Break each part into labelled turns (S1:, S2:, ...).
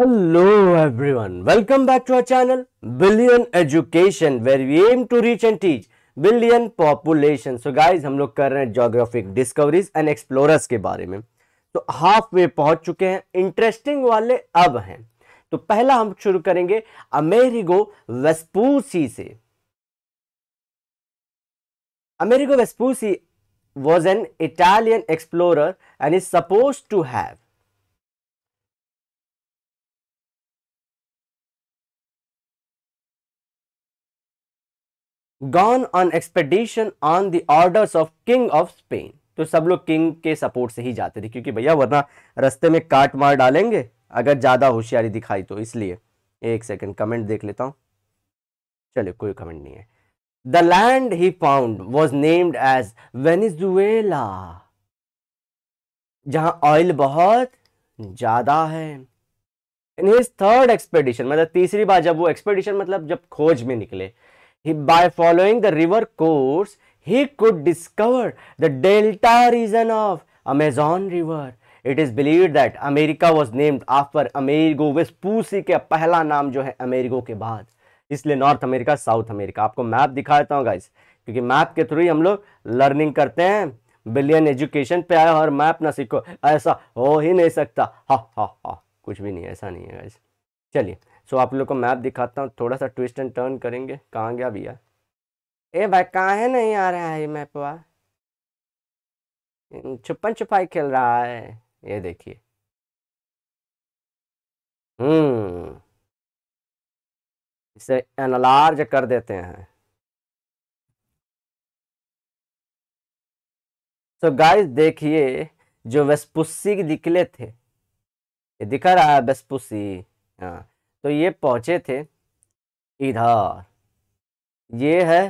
S1: Hello
S2: everyone, welcome back to our channel Billion Education where we aim to reach and teach billion population. So guys हम लोग कर रहे हैं geographic discoveries and explorers के बारे में तो हाफ वे पहुंच चुके हैं इंटरेस्टिंग वाले अब हैं तो पहला हम शुरू करेंगे अमेरिगो वेस्पूसी से Amerigo Vespucci was an Italian
S1: explorer and is supposed to have
S2: gone on expedition on the orders of king of Spain तो सब लोग किंग के सपोर्ट से ही जाते थे क्योंकि भैया वरना रस्ते में काट मार डालेंगे अगर ज़्यादा होशियारी दिखाई तो इसलिए एक सेकंड कमेंट देख लेता हूं चलिए कोई कमेंट नहीं है the land he found was named as Venezuela जहां ऑयल बहुत ज़्यादा है इन हिज थर्ड एक्सपेडिशन मतलब तीसरी बार जब वो एक्सपेडिशन मतलब जब खोज में निकले he, by following the river course, he could discover the delta region of Amazon river. It is believed that America was named after Amerigo Vespucci के पहला नाम जो है Amerigo के बाद इसलिए नॉर्थ अमेरिका साउथ अमेरिका आपको मैप दिखाता हूँ गाइस क्योंकि मैप के थ्रू ही हम लोग लर्निंग करते हैं बिलियन एजुकेशन पे आया और मैप ना सीखो ऐसा हो ही नहीं सकता हा हा हा कुछ भी नहीं ऐसा नहीं है गाइस चलिए सो आप लोग को मैप दिखाता हूँ थोड़ा सा ट्विस्ट एंड टर्न करेंगे कहाँ गया भैया ए भाई कहाँ है नहीं आ रहा है ये मैप छुपन
S1: छुपाई खेल रहा है ये देखिए हम्म इसे एनलार्ज कर देते हैं तो गाइस देखिए
S2: जो वेस्पुसी निकले थे ये दिखा रहा है वेस्पुसी हाँ तो ये पहुंचे थे इधर ये है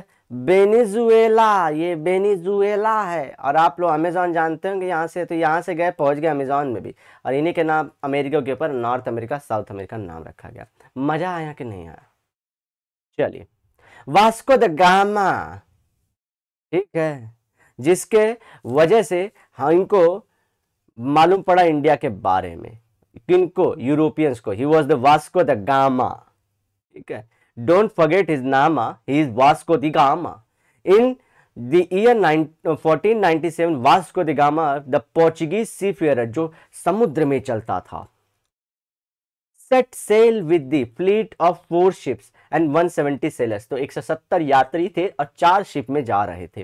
S2: बेनिजुएला ये बेनिजुएला है और आप लोग अमेज़ॉन जानते होंगे यहाँ से तो यहाँ से गए पहुंच गए अमेज़ॉन में भी और इन्हीं के नाम अमेरिका के ऊपर नॉर्थ अमेरिका साउथ अमेरिका नाम रखा गया मज़ा आया कि नहीं आया चलिए वास्को द गामा ठीक है जिसके वजह से हमको मालूम पड़ा इंडिया के बारे में किन को यूरोपियंस को ही was the Vasco da Gama ठीक है don't forget his name he is Vasco da Gama in the year fourteen ninety seven Vasco da Gama the Portuguese seafarer जो समुद्र में चलता था set sail with the fleet of four ships and 170 sailors तो 170 यात्री थे और चार शिप में जा रहे थे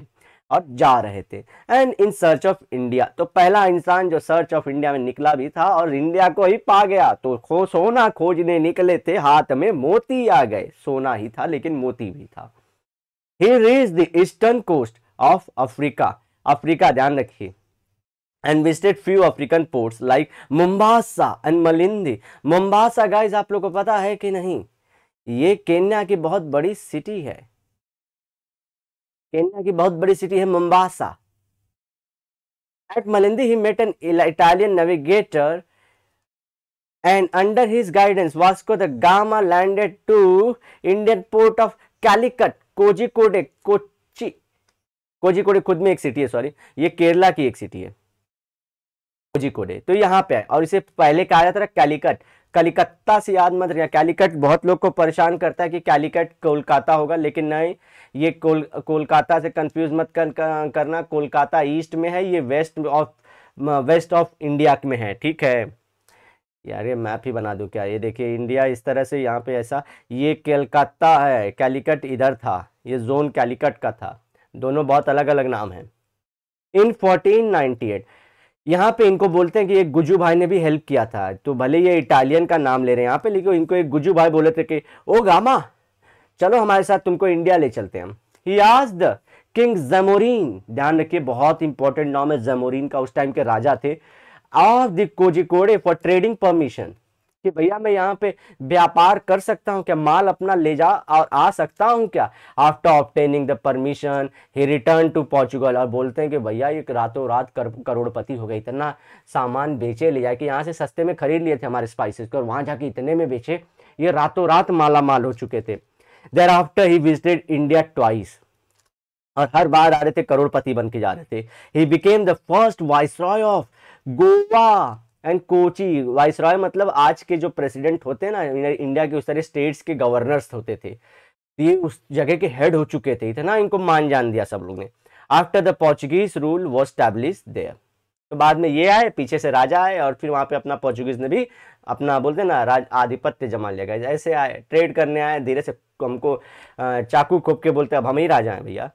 S2: और जा रहे थे and in search of India तो पहला इंसान जो सर्च ऑफ इंडिया में निकला भी था और इंडिया को ही पा गया तो खो सोना खोजने निकले थे हाथ में मोती आ गए सोना ही था लेकिन मोती भी था he reached the eastern coast of Africa Africa ध्यान रखिए and visited few African ports like Mombasa and Malindi Mombasa guys आप लोग को पता है कि नहीं ये केन्या की बहुत बड़ी सिटी है केन्या की बहुत बड़ी सिटी है Mombasa at Malindi he met an Italian navigator and under his guidance Vasco da Gama landed to Indian port of Calicut Kozhikode Kochi Kozhikode खुद में एक सिटी है सॉरी ये केरला की एक सिटी है कोजिकोडे तो यहाँ पे है और इसे पहले कहा जाता था कैलिकट कलिकत्ता से याद मत रहा कैलिकट बहुत लोग को परेशान करता है कि कैलिकट कोलकाता होगा लेकिन नहीं ये कोल कोलकाता से कंफ्यूज मत कर, कर, करना कोलकाता ईस्ट में है ये west of west of India में है ठीक है यार ये मैप ही बना दूँ क्या ये देखिए इंडिया इस तरह से यहाँ पे ऐसा ये कलकत्ता है कैलिकट इधर था ये जोन कैलिकट का था दोनों बहुत अलग अलग नाम है इन फोर्टीन यहाँ पे इनको बोलते हैं कि एक गुजू भाई ने भी हेल्प किया था तो भले ये इटालियन का नाम ले रहे हैं यहाँ पे लेकिन इनको एक गुजू भाई बोले थे कि ओ गामा चलो हमारे साथ तुमको इंडिया ले चलते हैं ही आज द किंग जमोरीन ध्यान रखिए बहुत इंपॉर्टेंट नाम है जमोरीन का उस टाइम के राजा थे of the Kozhikode for trading permission कि भैया मैं यहाँ पे व्यापार कर सकता हूँ क्या माल अपना ले जा और आ सकता हूँ क्या after obtaining the permission he return to Portugal और बोलते हैं कि भैया ये रातों रात कर, करोड़पति हो गए इतना सामान बेचे ले जाए कि यहाँ से सस्ते में खरीद लिए थे हमारे स्पाइसेस को और वहाँ जाके इतने में बेचे ये रातों रात माला माल हो चुके थे thereafter he visited India twice और हर बार आ रहे थे करोड़पति बन के जा रहे थे he became the first viceroy of Goa and Kochi viceroy मतलब आज के जो प्रेसिडेंट होते हैं ना इंडिया के उस तरह स्टेट्स के गवर्नर्स होते थे ये उस जगह के हेड हो चुके थे इतना इनको मान जान दिया सब लोग ने after the Portuguese rule was establish there तो बाद में ये आए पीछे से राजा आए और फिर वहाँ पे अपना पोर्चुगीज ने भी अपना बोलते ना राज आधिपत्य जमा लिया गया ऐसे आए ट्रेड करने आए धीरे से हमको चाकू खोप के बोलते अब हम ही राजा हैं भैया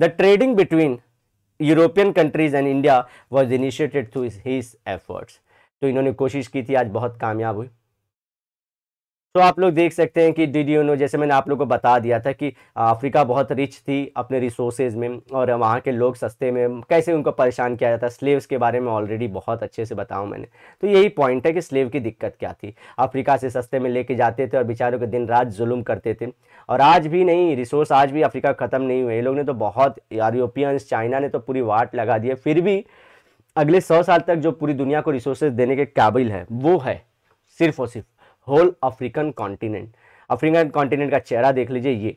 S2: the trading between European countries and India was initiated through his efforts तो इन्होंने कोशिश की थी आज बहुत कामयाब हुई तो आप लोग देख सकते हैं कि डी जैसे मैंने आप लोग को बता दिया था कि अफ्रीका बहुत रिच थी अपने रिसोर्सेज में और वहाँ के लोग सस्ते में कैसे उनको परेशान किया जाता स्लेव्स के बारे में ऑलरेडी बहुत अच्छे से बताऊँ मैंने तो यही पॉइंट है कि स्लेव की दिक्कत क्या थी अफ्रीका से सस्ते में लेके जाते थे और बेचारों के दिन रात जुल्म करते थे और आज भी नहीं रिसोर्स आज भी अफ्रीका ख़त्म नहीं हुए ये लोग ने तो बहुत यूरोपियंस चाइना ने तो पूरी वाट लगा दी फिर भी अगले सौ साल तक जो पूरी दुनिया को रिसोर्सेज देने के काबिल है वो है सिर्फ और सिर्फ whole African continent African continent का चेहरा देख लीजिए ये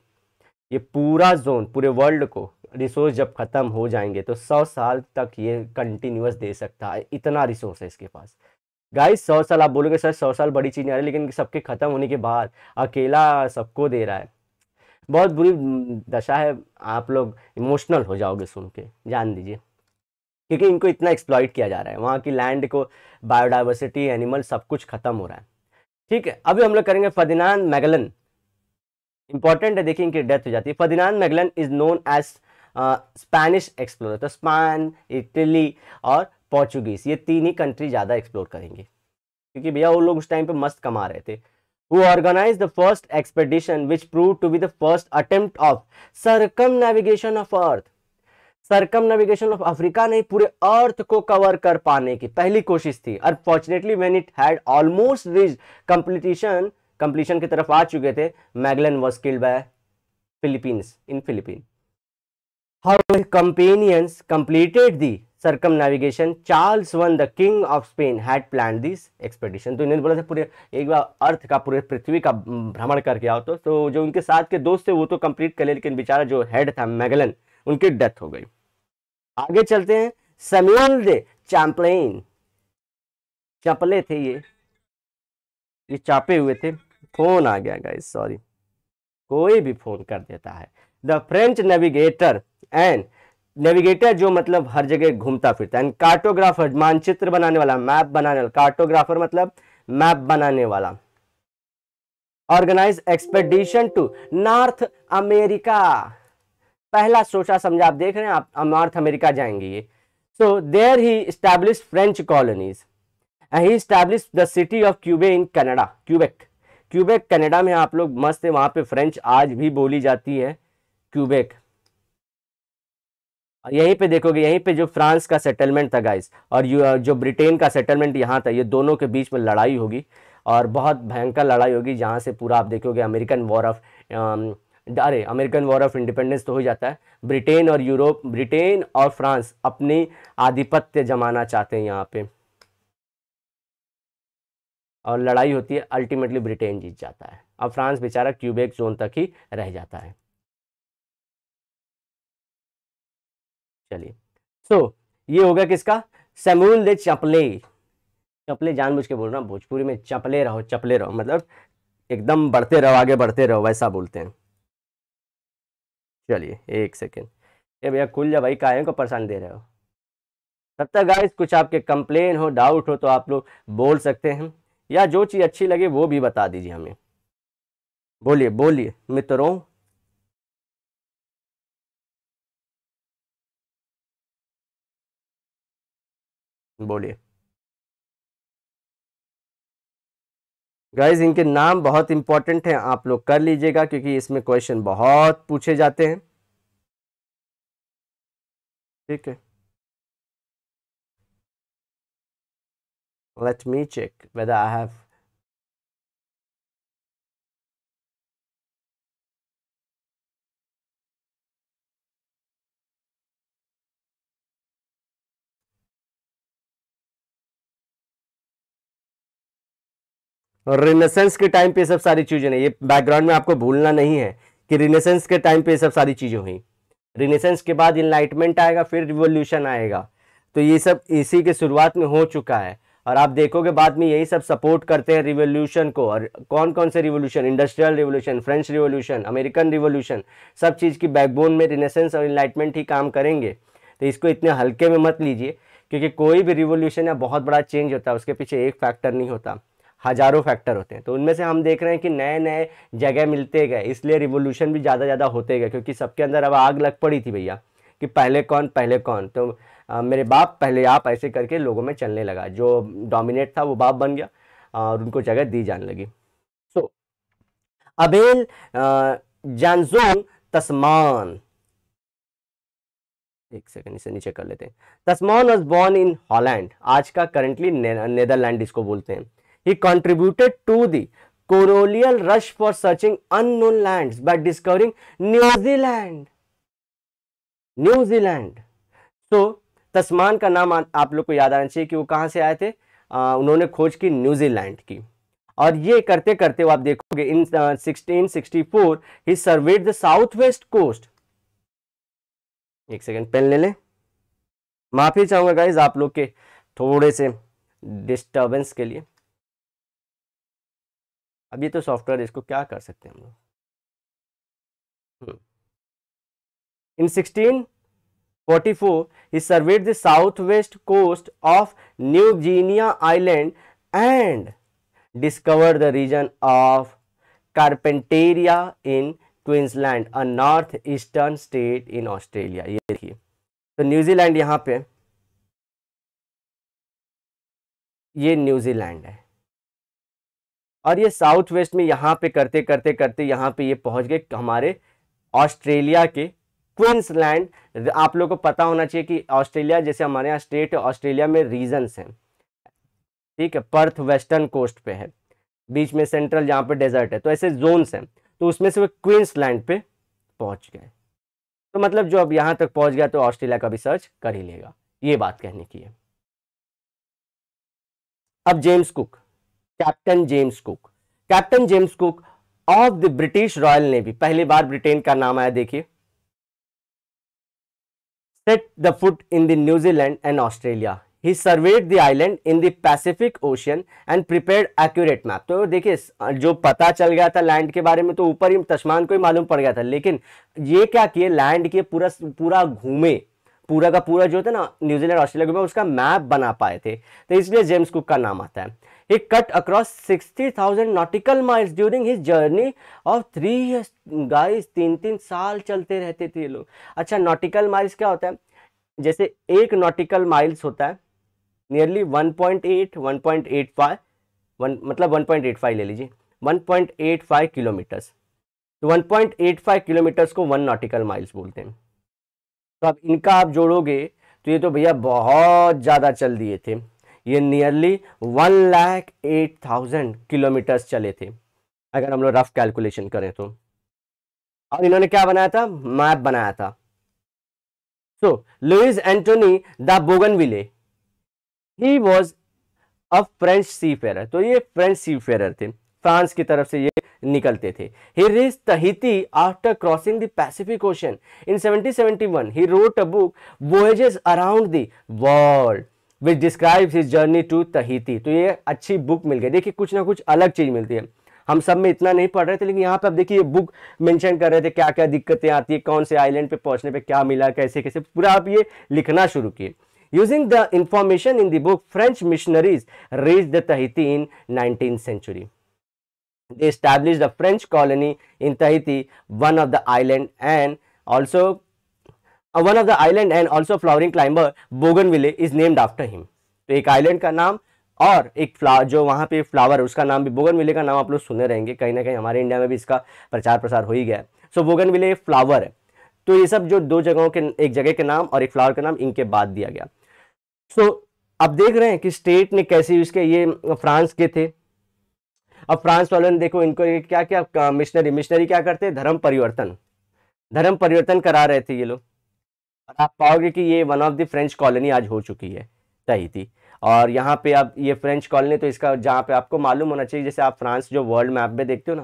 S2: ये पूरा जोन पूरे वर्ल्ड को रिसोर्स जब ख़त्म हो जाएंगे तो सौ साल तक ये कंटिन्यूस दे सकता है इतना रिसोर्स है इसके पास गाइस सौ साल आप बोलोगे सर सौ साल बड़ी चीज़ नहीं आ रही लेकिन सबके ख़त्म होने के बाद अकेला सबको दे रहा है बहुत बुरी दशा है आप लोग इमोशनल हो जाओगे सुन के जान दीजिए क्योंकि इनको इतना एक्सप्लॉयट किया जा रहा है वहाँ की लैंड को बायोडाइवर्सिटी एनिमल सब कुछ ख़त्म हो रहा है ठीक है अभी हम लोग करेंगे फदिनान मैगलन इंपॉर्टेंट है देखिए इनकी डेथ हो जाती है Ferdinand Magellan is known as Spanish explorer तो स्पेन इटली और पोर्चुगीज ये तीन ही कंट्री ज़्यादा एक्सप्लोर करेंगे क्योंकि भैया वो लोग उस टाइम पे मस्त कमा रहे थे organize the first expedition which prove to be the first attempt of circumnavigation of earth circumnavigation of Africa ने पूरे अर्थ को कवर कर पाने की पहली कोशिश थी unfortunately when it had almost reach completion completion की तरफ आ चुके थे Magellan was killed by Philippines in Philippine how companions completed the circumnavigation Charles one the king of Spain had plan this expedition तो इन्होंने बोला था पूरे एक बार अर्थ का पूरे पृथ्वी का भ्रमण करके आओ तो, तो जो उनके साथ के दोस्त थे वो तो कंप्लीट कर ले लेकिन बेचारा जो हेड था मैगलन उनकी डेथ हो गई आगे चलते हैं सैम्यूल दे चैम्पलेन चपले थे ये ये चापे हुए थे फोन आ गया गाइस सॉरी कोई भी फोन कर देता है the French navigator and navigator जो मतलब हर जगह घूमता फिरता है एंड कार्टोग्राफर मानचित्र बनाने वाला मैप बनाने वाला कार्टोग्राफर मतलब मैप बनाने वाला organize expedition to North America पहला सोचा समझा आप देख रहे हैं आप नॉर्थ अमेरिका जाएंगे ये so there he establish French colonies he establish the city of Quebec in Canada Quebec Quebec Canada में आप लोग मस्त है वहां पे फ्रेंच आज भी बोली जाती है क्यूबेक यहीं पे देखोगे यहीं पे जो फ्रांस का सेटलमेंट था गाइस और जो ब्रिटेन का सेटलमेंट यहाँ था ये दोनों के बीच में लड़ाई होगी और बहुत भयंकर लड़ाई होगी जहाँ से पूरा आप देखोगे अमेरिकन वॉर ऑफ अरे अमेरिकन वॉर ऑफ इंडिपेंडेंस तो हो जाता है ब्रिटेन और यूरोप ब्रिटेन और फ्रांस अपनी आधिपत्य जमाना चाहते हैं यहाँ पे और लड़ाई होती है अल्टीमेटली ब्रिटेन जीत जाता है अब फ्रांस बेचारा क्यूबेक जोन तक ही रह जाता है चलिए सो so, ये होगा किसका सेमूल दे चपले चपले जानबूझ के बोल रहा हूँ भोजपुरी में चपले रहो चपले रहो मतलब एकदम बढ़ते रहो आगे बढ़ते रहो वैसा बोलते हैं चलिए एक सेकेंड ये भैया खुल जा भाई कायों को परेशान दे रहे हो तब तक गाइस कुछ आपके कंप्लेन हो डाउट हो तो आप लोग बोल सकते हैं या जो चीज़ अच्छी लगे वो भी बता दीजिए हमें बोलिए बोलिए मित्रों
S1: बोलिए गाइज इनके नाम बहुत इंपॉर्टेंट हैं आप लोग कर लीजिएगा क्योंकि इसमें क्वेश्चन बहुत पूछे जाते हैं ठीक है let me check whether I have renaissance
S2: के टाइम पे सब सारी चीज़ें नहीं ये बैकग्राउंड में आपको भूलना नहीं है कि रिनेसेंस के टाइम पे सब सारी चीज़ें हुई रिनेसेंस के बाद इनलाइटमेंट आएगा फिर रिवोल्यूशन आएगा तो ये सब इसी के शुरुआत में हो चुका है और आप देखोगे बाद में यही सब सपोर्ट करते हैं रिवोल्यूशन को और कौन कौन से revolution industrial revolution French revolution American revolution सब चीज़ की बैकबोन में रिनेसेंस और इनलाइटमेंट ही काम करेंगे तो इसको इतने हल्के में मत लीजिए क्योंकि कोई भी रिवोल्यूशन या बहुत बड़ा चेंज होता है उसके पीछे एक फैक्टर नहीं होता हज़ारों फैक्टर होते हैं तो उनमें से हम देख रहे हैं कि नए नए जगह मिलते गए इसलिए रिवोल्यूशन भी ज़्यादा ज़्यादा होते गए क्योंकि सबके अंदर अब आग लग पड़ी थी भैया कि पहले कौन पहले कौन तो आ, मेरे बाप पहले आप ऐसे करके लोगों में चलने लगा जो डोमिनेट था वो बाप बन गया और उनको जगह दी जाने लगी सो अबेल जानजोन तस्मान एक सेकंड इसे नीचे कर लेते हैं Tasman was born in Holland आज का करंटली नेदरलैंड इसको बोलते हैं He contributed to the colonial rush for searching unknown lands by discovering New Zealand. New Zealand. So, तस्मान का नाम आप लोग को याद आना चाहिए कि वो कहाँ से आए थे आ, उन्होंने खोज की न्यूजीलैंड की और ये करते करते वो आप देखोगे in sixteen sixty four he surveyed the south west coast एक सेकेंड पेन ले लें माफ़ी चाहूंगा गाइज आप लोग के
S1: थोड़े से डिस्टर्बेंस के लिए अब ये तो सॉफ्टवेयर इसको क्या कर सकते हैं हम लोग
S2: in sixteen forty four he surveyed the south west coast of New Guinea island and discover the region of Carpentaria in Queensland a north eastern state in Australia ये देखिए तो न्यूजीलैंड यहाँ पे ये न्यूजीलैंड है और ये साउथ वेस्ट में यहाँ पे करते करते करते यहाँ पे ये पहुँच गए हमारे ऑस्ट्रेलिया के क्वींसलैंड आप लोगों को पता होना चाहिए कि ऑस्ट्रेलिया जैसे हमारे यहाँ स्टेट है ऑस्ट्रेलिया में रीजन्स हैं ठीक है पर्थ वेस्टर्न कोस्ट पे है बीच में सेंट्रल जहाँ पे डेजर्ट है तो ऐसे जोन्स हैं तो उसमें से वो क्विंसलैंड पे पहुँच गए तो मतलब जो अब यहाँ तक पहुँच गया तो ऑस्ट्रेलिया का भी सर्च कर ही लेगा ये बात कहने की है अब James Cook captain James Cook captain James Cook of the British Royal Navy पहली बार ब्रिटेन का नाम आया देखिए set the foot in the New Zealand and Australia he surveyed the island in the Pacific Pacific and and accurate map तो देखिए जो पता चल गया था लैंड के बारे में तो ऊपर ही तस्मान को ही मालूम पड़ गया था लेकिन ये क्या किए लैंड के पूरा पूरा घूमे पूरा का पूरा जो था ना न्यूजीलैंड ऑस्ट्रेलिया घूमे उसका मैप बना पाए थे तो इसलिए जेम्स कुक का नाम आता है He cut across 60,000 nautical miles during his journey of three years. Guys तीन तीन साल चलते रहते थे ये लोग अच्छा नॉटिकल माइल्स क्या होता है जैसे एक नॉटिकल माइल्स होता है नियरली 1.8 1.85 वन मतलब 1.85 ले लीजिए 1.85 किलोमीटर्स तो 1.85 किलोमीटर्स को वन नॉटिकल माइल्स बोलते हैं तो अब इनका आप जोड़ोगे तो ये तो भैया बहुत ज़्यादा चल दिए थे ये nearly one lakh eight thousand kilometres चले थे अगर हम लोग रफ कैलकुलेशन करें तो और इन्होंने क्या बनाया था मैप बनाया था so Louis Antoine de Bougainville he was a French seafarer तो ये फ्रेंच सी फेयर थे फ्रांस की तरफ से ये निकलते थे he reached Tahiti after crossing the Pacific Ocean in 1771 he wrote a book voyages around the world which describes his journey to Tahiti तो ये अच्छी बुक मिल गई देखिए कुछ ना कुछ अलग चीज़ मिलती है हम सब में इतना नहीं पढ़ रहे थे लेकिन यहाँ पे आप देखिए बुक मेंशन कर रहे थे क्या क्या दिक्कतें आती है कौन से आइलैंड पे पहुँचने पे क्या मिला कैसे कैसे पूरा आप ये लिखना शुरू किए using the information in the book French missionaries reach the Tahiti in nineteen century they established the French colony in Tahiti one of the island and also one of the island and also flowering climber Bougainville is named after him तो एक island का नाम और एक flower जो वहाँ पे flower है उसका नाम भी बोगन विले का नाम आप लोग सुने रहेंगे कहीं ना कहीं हमारे इंडिया में भी इसका प्रचार प्रसार हो ही गया है सो so, विले फ्लावर है तो ये सब जो दो जगहों के एक जगह के नाम और एक फ्लावर का नाम इनके बाद दिया गया सो so, आप देख रहे हैं कि स्टेट ने कैसे यूज़ किया ये फ्रांस के थे अब फ्रांस वाले ने देखो इनको क्या क्या मिशनरी मिशनरी क्या करते धर्म परिवर्तन धर्म परिवर्तन करा रहे थे ये लोग और आप पाओगे कि ये one of the French colony आज हो चुकी है तहिती और यहाँ पे आप ये फ्रेंच कॉलोनी तो इसका जहाँ पे आपको मालूम होना चाहिए जैसे आप फ्रांस जो वर्ल्ड मैप में देखते हो ना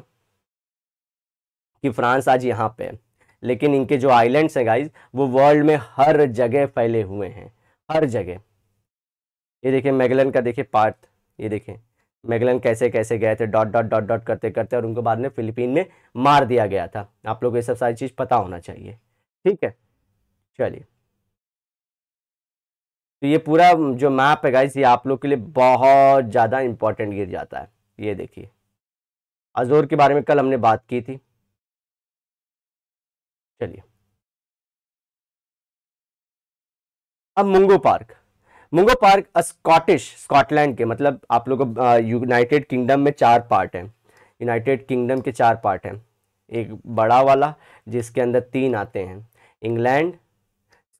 S2: कि फ्रांस आज यहाँ पे है लेकिन इनके जो आइलैंड्स हैं गाइज वो वर्ल्ड में हर जगह फैले हुए हैं हर जगह ये देखिए मेगलन का देखिए पार्ट ये देखिए मेगलन कैसे कैसे गए थे डॉट डॉट डॉट डॉट करते करते और उनको बाद में फिलीपीन में मार दिया गया था आप लोग को ये सब सारी चीज़ पता होना चाहिए ठीक है चलिए तो ये पूरा जो मैप है गाइस ये आप लोग के लिए बहुत ज़्यादा इम्पोर्टेंट गिर जाता है ये देखिए अजोर के बारे में कल हमने बात की थी चलिए
S1: अब Mungo Park Mungo Park
S2: Scottish Scotland के मतलब आप लोग को यूनाइटेड किंगडम में चार पार्ट हैं यूनाइटेड किंगडम के चार पार्ट हैं एक बड़ा वाला जिसके अंदर तीन आते हैं इंग्लैंड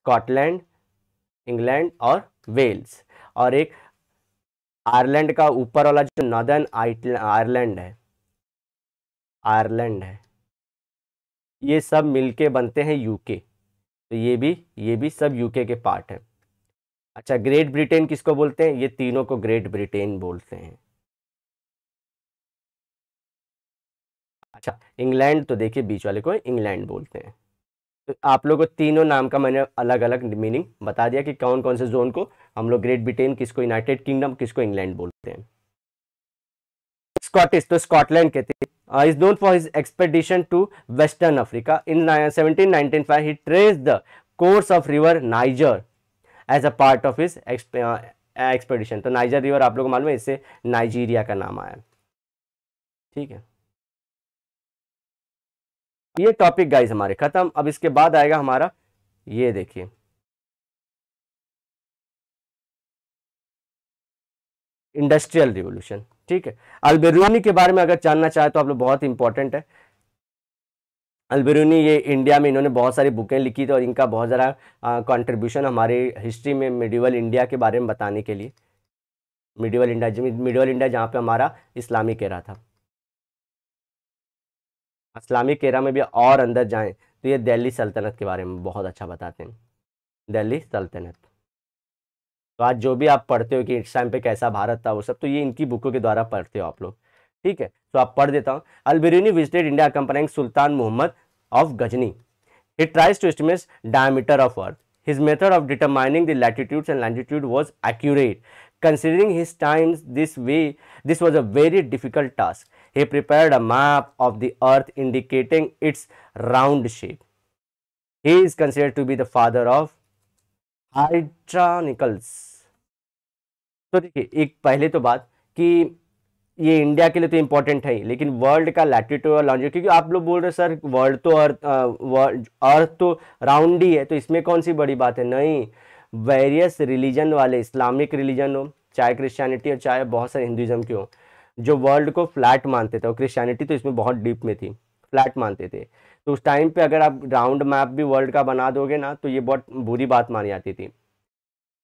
S2: स्कॉटलैंड इंग्लैंड और वेल्स और एक आयरलैंड का ऊपर वाला जो नॉर्दर्न आयरलैंड है आयरलैंड है ये सब मिलके बनते हैं यूके तो ये भी ये भी सब यूके के पार्ट हैं अच्छा ग्रेट ब्रिटेन किसको बोलते हैं ये तीनों को ग्रेट ब्रिटेन बोलते हैं अच्छा इंग्लैंड तो देखिए बीच वाले को इंग्लैंड बोलते हैं तो आप लोगों को तीनों नाम का मैंने अलग अलग मीनिंग बता दिया कि कौन कौन से जोन को हम लोग ग्रेट ब्रिटेन किसको यूनाइटेड किंगडम किसको इंग्लैंड बोलते हैं स्कॉटिश तो स्कॉटलैंड कहते हैं is known for his expedition to western Africa in seventeen nineteen five he traced the course of river Niger as a part of his expedition तो Niger river आप लोग को मालूम है इससे नाइजीरिया का नाम आया ठीक है ये टॉपिक गाइज हमारे ख़त्म अब इसके बाद
S1: आएगा हमारा ये देखिए
S2: इंडस्ट्रियल रिवोल्यूशन ठीक है अलबेरूनी के बारे में अगर जानना चाहे तो आप लोग बहुत इंपॉर्टेंट है अलबेरूनी ये इंडिया में इन्होंने बहुत सारी बुकें लिखी थी और इनका बहुत ज़रा कंट्रीब्यूशन हमारे हिस्ट्री में मिडिवल इंडिया के बारे में बताने के लिए मिडिवल इंडिया मिडिवल इंडिया जहाँ पे हमारा इस्लामी कह रहा था इस्लामिक एरा में भी और अंदर जाएं तो ये दिल्ली सल्तनत के बारे में बहुत अच्छा बताते हैं दिल्ली सल्तनत तो आज जो भी आप पढ़ते हो कि इस टाइम पे कैसा भारत था वो सब तो ये इनकी बुकों के द्वारा पढ़ते हो आप लोग ठीक है तो आप पढ़ देता हूँ Alberuni visited India accompanying Sultan Mohammad of Ghazni he tries to estimate diameter of earth his method of determining the latitudes and longitude was accurate considering his times this way this was a very difficult task He prepared a map of the earth indicating its round shape. He is considered to be the father of hydraulics तो देखिए एक पहले तो बात कि ये India के लिए तो इम्पोर्टेंट है लेकिन वर्ल्ड का लैटिट्यूड और लॉन्जिट क्योंकि आप लोग बोल रहे सर वर्ल्ड तो अर्थ वर्ल्ड अर्थ तो राउंड ही है तो इसमें कौन सी बड़ी बात है नहीं वेरियस रिलीजन वाले इस्लामिक रिलीजन हो चाहे क्रिश्चियनिटी हो चाहे बहुत सारे हिंदुज़म के हों जो वर्ल्ड को फ्लैट मानते थे और क्रिश्चियनिटी तो इसमें बहुत डीप में थी फ्लैट मानते थे तो उस टाइम पे अगर आप राउंड मैप भी वर्ल्ड का बना दोगे ना तो ये बहुत बुरी बात मानी जाती थी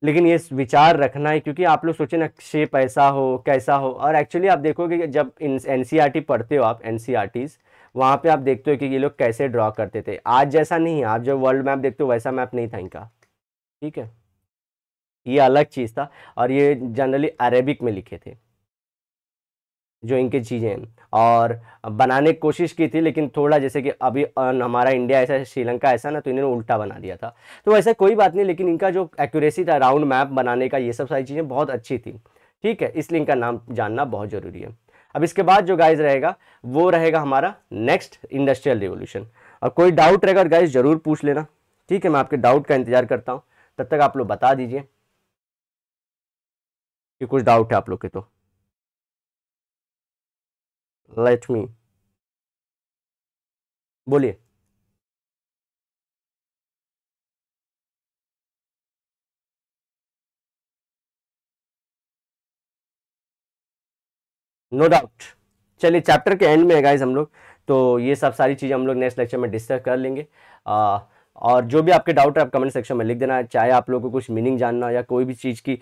S2: लेकिन ये विचार रखना है क्योंकि आप लोग सोचें ना शेप ऐसा हो कैसा हो और एक्चुअली आप देखोगे जब एन e पढ़ते हो आप एन e वहाँ पे आप देखते हो कि ये लोग कैसे ड्रॉ करते थे आज जैसा नहीं आप जो वर्ल्ड मैप देखते हो वैसा मैप नहीं था इनका ठीक है ये अलग चीज़ था और ये जनरली अरेबिक में लिखे थे जो इनकी चीज़ें हैं और बनाने की कोशिश की थी लेकिन थोड़ा जैसे कि अभी हमारा इंडिया ऐसा है श्रीलंका ऐसा ना तो इन्होंने उल्टा बना दिया था तो ऐसा कोई बात नहीं लेकिन इनका जो एक्यूरेसी था राउंड मैप बनाने का ये सब सारी चीज़ें बहुत अच्छी थी ठीक है इसलिए इनका नाम जानना बहुत ज़रूरी है अब इसके बाद जो गाइज रहेगा वो रहेगा हमारा नेक्स्ट इंडस्ट्रियल रिवोल्यूशन और कोई डाउट रहेगा गाइज ज़रूर पूछ लेना ठीक है मैं आपके डाउट का इंतज़ार करता हूँ तब तक आप लोग बता दीजिए
S1: कि कुछ डाउट है आप लोग के तो लेट मी बोलिए
S2: नो डाउट चलिए चैप्टर के एंड में है गाइज हम लोग तो ये सब सारी चीज़ें हम लोग नेक्स्ट लेक्चर में डिस्कस कर लेंगे आ, और जो भी आपके डाउट है आप कमेंट सेक्शन में लिख देना है चाहे आप लोगों को कुछ मीनिंग जानना या कोई भी चीज़ की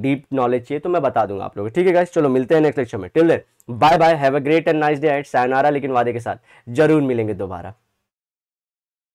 S2: डीप नॉलेज चाहिए तो मैं बता दूंगा आप लोगों को ठीक है गाइस चलो मिलते हैं नेक्स्ट लेक्चर में till then bye bye have a great and nice day एट सैनारा लेकिन वादे के साथ जरूर मिलेंगे दोबारा